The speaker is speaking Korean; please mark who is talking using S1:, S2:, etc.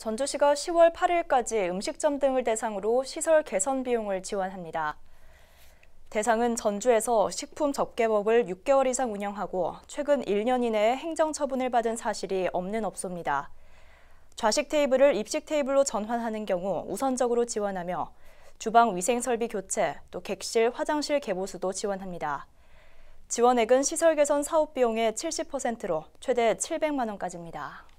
S1: 전주시가 10월 8일까지 음식점 등을 대상으로 시설 개선 비용을 지원합니다. 대상은 전주에서 식품 접개법을 6개월 이상 운영하고 최근 1년 이내에 행정 처분을 받은 사실이 없는 업소입니다. 좌식 테이블을 입식 테이블로 전환하는 경우 우선적으로 지원하며 주방 위생 설비 교체, 또 객실, 화장실 개보수도 지원합니다. 지원액은 시설 개선 사업 비용의 70%로 최대 700만 원까지입니다.